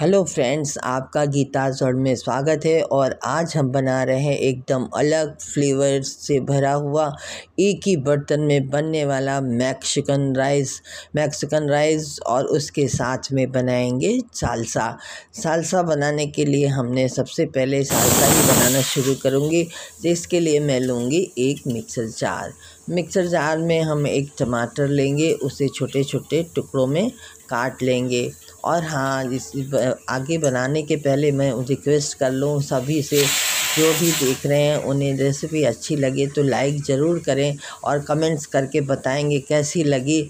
hello friends आपका गीता जड़ में स्वागत है और आज हम बना रहे हैं एकदम अलग फ्लेवर से भरा हुआ एक ही बर्तन में बनने वाला मैक्सिकन राइस मैक्सिकन राइस और उसके साथ में बनाएंगे सालसा सालसा बनाने के लिए हमने सबसे पहले सालसा ही बनाना शुरू करूँगी इसके लिए मैं लूँगी एक मिक्सर जार मिक्सर जार में हम एक टमाटर लेंगे उसे छोटे छोटे टुकड़ों में काट लेंगे और हाँ इस आगे बनाने के पहले मैं रिक्वेस्ट कर लूँ सभी से जो भी देख रहे हैं उन्हें रेसिपी अच्छी लगे तो लाइक ज़रूर करें और कमेंट्स करके बताएंगे कैसी लगी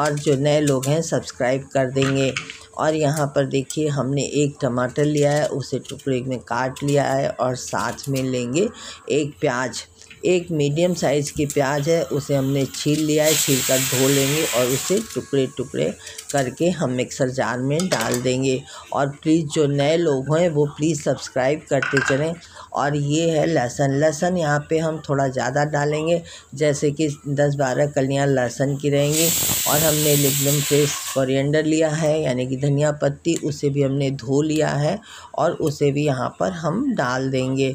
और जो नए लोग हैं सब्सक्राइब कर देंगे और यहाँ पर देखिए हमने एक टमाटर लिया है उसे टुकड़े में काट लिया है और साथ में लेंगे एक प्याज एक मीडियम साइज़ की प्याज है उसे हमने छील लिया है छील कर धो लेंगे और उसे टुकड़े टुकड़े करके हम मिक्सर जार में डाल देंगे और प्लीज़ जो नए लोग हैं वो प्लीज़ सब्सक्राइब करते चलें और ये है लहसुन लहसुन यहाँ पे हम थोड़ा ज़्यादा डालेंगे जैसे कि दस बारह कलियाँ लहसुन की रहेंगी और हमने एकदम फ्रेश कोरिएंडर लिया है यानी कि धनिया पत्ती उसे भी हमने धो लिया है और उसे भी यहाँ पर हम डाल देंगे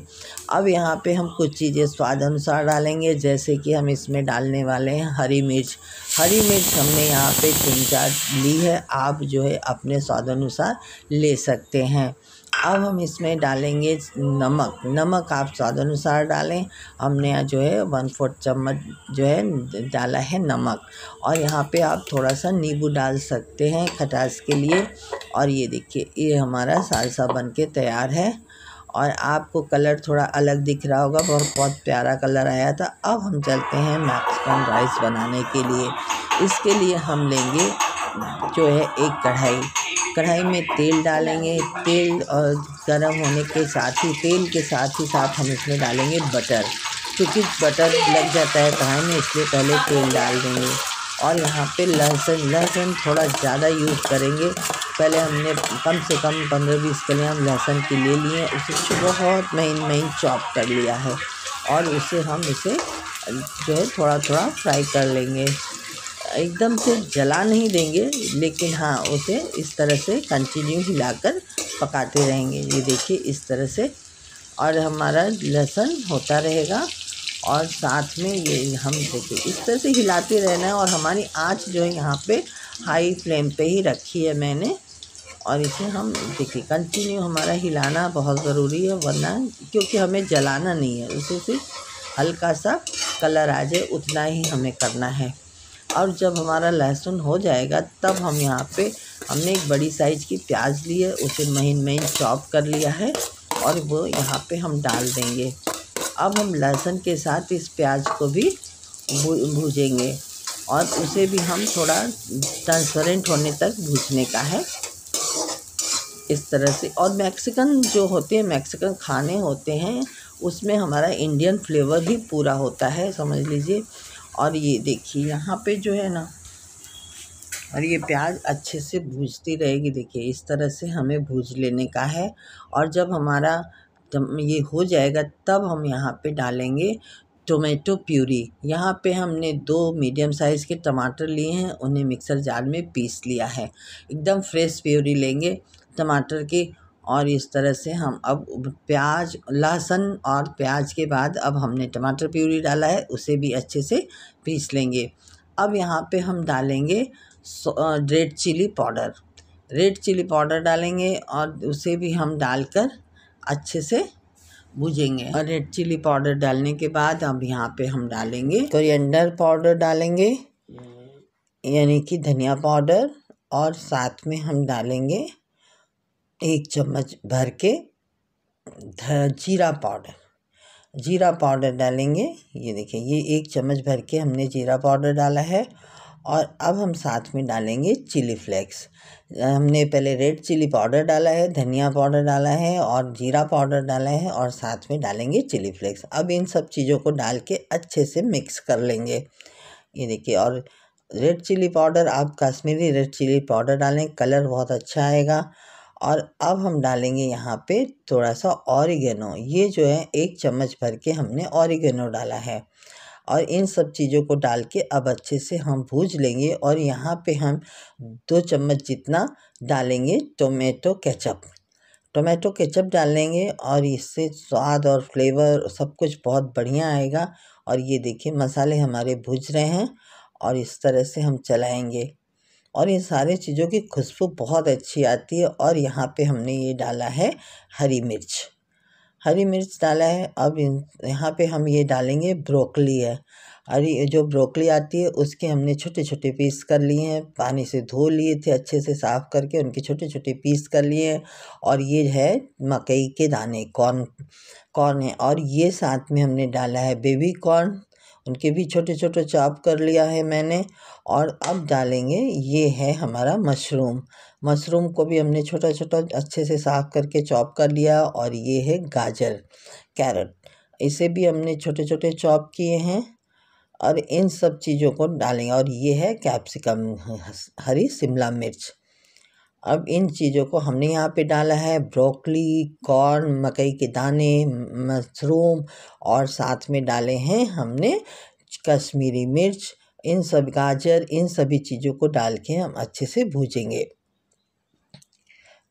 अब यहाँ पे हम कुछ चीज़ें स्वाद अनुसार डालेंगे जैसे कि हम इसमें डालने वाले हैं हरी मिर्च हरी मिर्च हमने यहाँ पर तीन चार ली है आप जो है अपने स्वाद अनुसार ले सकते हैं अब हम इसमें डालेंगे नमक नमक आप स्वाद अनुसार डालें हमने यहाँ जो है वन फोर्थ चम्मच जो है डाला है नमक और यहाँ पे आप थोड़ा सा नींबू डाल सकते हैं खटास के लिए और ये देखिए ये हमारा सालसा बन के तैयार है और आपको कलर थोड़ा अलग दिख रहा होगा बहुत बहुत प्यारा कलर आया था अब हम चलते हैं मैक्सिकन राइस बनाने के लिए इसके लिए हम लेंगे जो है एक कढ़ाई कढ़ाई में तेल डालेंगे तेल और गर्म होने के साथ ही तेल के साथ ही साथ हम इसमें डालेंगे बटर क्योंकि बटर लग जाता है कढ़ाई में इसलिए पहले तेल डाल देंगे और यहाँ पे लहसुन लहसुन थोड़ा ज़्यादा यूज़ करेंगे पहले हमने कम से कम पंद्रह बीस लिए हम लहसुन की ले लिए उसे बहुत महीन महीन चॉप कर लिया है और उसे हम इसे जो है थोड़ा थोड़ा फ्राई कर लेंगे एकदम से जला नहीं देंगे लेकिन हाँ उसे इस तरह से कंटिन्यू हिलाकर पकाते रहेंगे ये देखिए इस तरह से और हमारा लहसुन होता रहेगा और साथ में ये हम देखिए इस तरह से हिलाते रहना है और हमारी आँच जो है यहाँ पे हाई फ्लेम पे ही रखी है मैंने और इसे हम देखिए कंटिन्यू हमारा हिलाना बहुत ज़रूरी है वरना क्योंकि हमें जलाना नहीं है उसे सिर्फ हल्का सा कलर आ जाए उतना ही हमें करना है और जब हमारा लहसुन हो जाएगा तब हम यहाँ पे हमने एक बड़ी साइज़ की प्याज ली है उसे महीन महीन चॉप कर लिया है और वो यहाँ पे हम डाल देंगे अब हम लहसुन के साथ इस प्याज को भी भूजेंगे और उसे भी हम थोड़ा ट्रांसपेरेंट होने तक भूजने का है इस तरह से और मैक्सिकन जो होते हैं मैक्सिकन खाने होते हैं उसमें हमारा इंडियन फ्लेवर ही पूरा होता है समझ लीजिए और ये देखिए यहाँ पे जो है ना और ये प्याज अच्छे से भूजती रहेगी देखिए इस तरह से हमें भूज लेने का है और जब हमारा ये हो जाएगा तब हम यहाँ पे डालेंगे टोमेटो प्यूरी यहाँ पे हमने दो मीडियम साइज़ के टमाटर लिए हैं उन्हें मिक्सर जार में पीस लिया है एकदम फ्रेश प्यूरी लेंगे टमाटर के और इस तरह से हम अब प्याज लहसुन और प्याज के बाद अब हमने टमाटर प्यूरी डाला है उसे भी अच्छे से पीस लेंगे अब यहाँ पे हम डालेंगे red chilli powder red chilli powder डालेंगे और उसे भी हम डालकर अच्छे से भूजेंगे और रेड चिली पाउडर डालने के बाद अब यहाँ पे हम डालेंगे कोरिएंडर पाउडर डालेंगे यानी कि धनिया पाउडर और साथ में हम डालेंगे एक चम्मच भर के जीरा पाउडर जीरा पाउडर डालेंगे ये देखिए ये एक चम्मच भर के हमने जीरा पाउडर डाला है और अब हम साथ में डालेंगे चिली फ्लेक्स हमने पहले रेड चिली पाउडर डाला है धनिया पाउडर डाला है और जीरा पाउडर डाला है और साथ में डालेंगे चिली फ्लेक्स अब इन सब चीज़ों को डाल के अच्छे से मिक्स कर लेंगे ये देखिए और रेड चिली पाउडर आप कश्मीरी रेड चिली पाउडर डालें कलर बहुत अच्छा आएगा और अब हम डालेंगे यहाँ पे थोड़ा सा ऑरिगेनो ये जो है एक चम्मच भर के हमने ऑरिगेनो डाला है और इन सब चीज़ों को डाल के अब अच्छे से हम भूज लेंगे और यहाँ पे हम दो चम्मच जितना डालेंगे टोमेटो केचप टोमेटो केचप डालेंगे और इससे स्वाद और फ्लेवर सब कुछ बहुत बढ़िया आएगा और ये देखिए मसाले हमारे भूज रहे हैं और इस तरह से हम चलाएंगे और इन सारे चीज़ों की खुशबू बहुत अच्छी आती है और यहाँ पे हमने ये डाला है हरी मिर्च हरी मिर्च डाला है अब यहाँ पे हम ये डालेंगे ब्रोकली है हरी जो ब्रोकली आती है उसके हमने छोटे छोटे पीस कर लिए हैं पानी से धो लिए थे अच्छे से साफ़ करके उनके छोटे छोटे पीस कर लिए हैं और ये है मकई के दाने कॉर्न कॉर्न है और ये साथ में हमने डाला है बेबी कॉर्न उनके भी छोटे छोटे चॉप कर लिया है मैंने और अब डालेंगे ये है हमारा मशरूम मशरूम को भी हमने छोटा छोटा अच्छे से साफ़ करके चॉप कर लिया और ये है गाजर कैरेट इसे भी हमने छोटे छोटे चॉप किए हैं और इन सब चीज़ों को डालेंगे और ये है कैप्सिकम हरी शिमला मिर्च अब इन चीज़ों को हमने यहाँ पे डाला है ब्रोकली कॉर्न मकई के दाने मशरूम और साथ में डाले हैं हमने कश्मीरी मिर्च इन सब गाजर इन सभी चीज़ों को डाल के हम अच्छे से भूजेंगे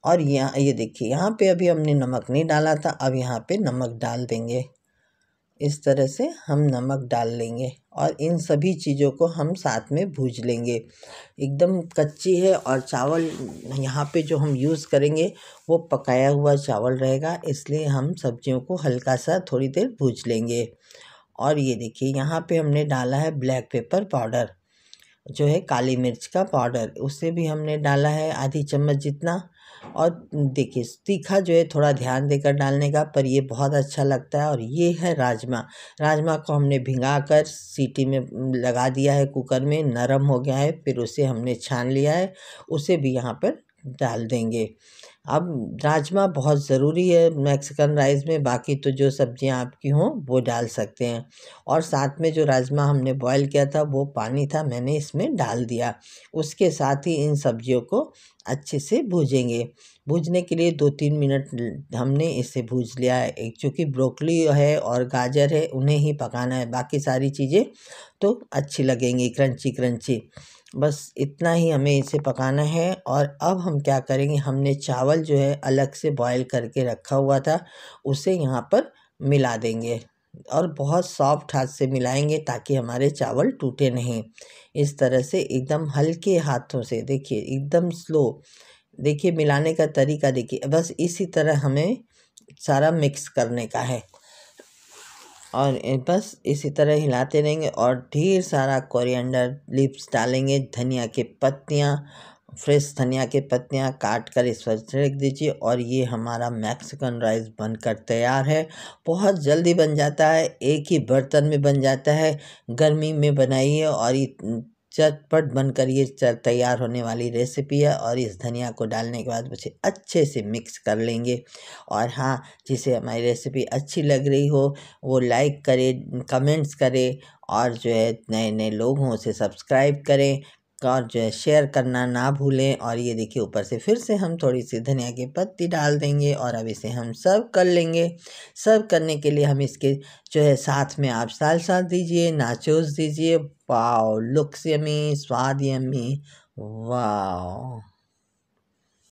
और यहाँ ये देखिए यहाँ पे अभी हमने नमक नहीं डाला था अब यहाँ पे नमक डाल देंगे इस तरह से हम नमक डाल लेंगे और इन सभी चीज़ों को हम साथ में भूज लेंगे एकदम कच्ची है और चावल यहाँ पे जो हम यूज़ करेंगे वो पकाया हुआ चावल रहेगा इसलिए हम सब्जियों को हल्का सा थोड़ी देर भूज लेंगे और ये देखिए यहाँ पे हमने डाला है ब्लैक पेपर पाउडर जो है काली मिर्च का पाउडर उसे भी हमने डाला है आधी चम्मच जितना और देखिए तीखा जो है थोड़ा ध्यान देकर डालने का पर ये बहुत अच्छा लगता है और ये है राजमा राजमा को हमने भिंगा कर सीटी में लगा दिया है कुकर में नरम हो गया है फिर उसे हमने छान लिया है उसे भी यहाँ पर डाल देंगे अब राजमा बहुत ज़रूरी है मैक्सिकन राइस में बाकी तो जो सब्जियां आपकी हों वो डाल सकते हैं और साथ में जो राजमा हमने बॉईल किया था वो पानी था मैंने इसमें डाल दिया उसके साथ ही इन सब्जियों को अच्छे से भूजेंगे भूजने के लिए दो तीन मिनट हमने इसे भूज लिया है चूँकि ब्रोकली है और गाजर है उन्हें ही पकाना है बाकी सारी चीज़ें तो अच्छी लगेंगी क्रंची क्रंची बस इतना ही हमें इसे पकाना है और अब हम क्या करेंगे हमने चावल जो है अलग से बॉयल करके रखा हुआ था उसे यहाँ पर मिला देंगे और बहुत सॉफ्ट हाथ से मिलाएंगे ताकि हमारे चावल टूटे नहीं इस तरह से एकदम हल्के हाथों से देखिए एकदम स्लो देखिए मिलाने का तरीका देखिए बस इसी तरह हमें सारा मिक्स करने का है और बस इसी तरह हिलाते रहेंगे और ढेर सारा कोरिएंडर लिप्स डालेंगे धनिया के पत्तियाँ फ्रेश धनिया के पत्तियाँ काट कर इस पर छिड़क दीजिए और ये हमारा मैक्सिकन राइस बनकर तैयार है बहुत जल्दी बन जाता है एक ही बर्तन में बन जाता है गर्मी में बनाइए और ये चटपट बनकर ये तैयार होने वाली रेसिपी है और इस धनिया को डालने के बाद उसे अच्छे से मिक्स कर लेंगे और हाँ जिसे हमारी रेसिपी अच्छी लग रही हो वो लाइक करे कमेंट्स करे और जो है नए नए लोग हों उसे सब्सक्राइब करें और जो है शेयर करना ना भूलें और ये देखिए ऊपर से फिर से हम थोड़ी सी धनिया की पत्ती डाल देंगे और अब इसे हम सर्व कर लेंगे सर्व करने के लिए हम इसके जो है साथ में आप साल साथ दीजिए नाचोस दीजिए वाओ लुक्स यमी स्वाद यमी वाओ